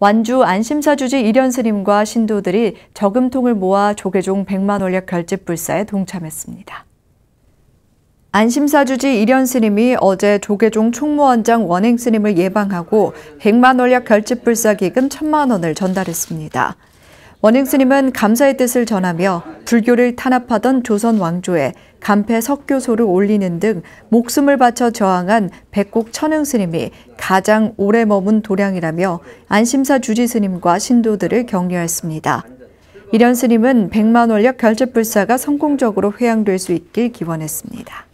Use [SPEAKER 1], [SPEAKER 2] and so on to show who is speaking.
[SPEAKER 1] 완주 안심사주지 일현스님과 신도들이 저금통을 모아 조계종 백만 원력 결집 불사에 동참했습니다. 안심사주지 일현스님이 어제 조계종 총무원장 원행스님을 예방하고 1만 원력 결집 불사 기금 천만 원을 전달했습니다. 원행스님은 감사의 뜻을 전하며 불교를 탄압하던 조선 왕조에 간패 석교소를 올리는 등 목숨을 바쳐 저항한 백곡 천흥 스님이 가장 오래 머문 도량이라며 안심사 주지 스님과 신도들을 격려했습니다. 이련 스님은 백만 원력 결제불사가 성공적으로 회양될 수 있길 기원했습니다.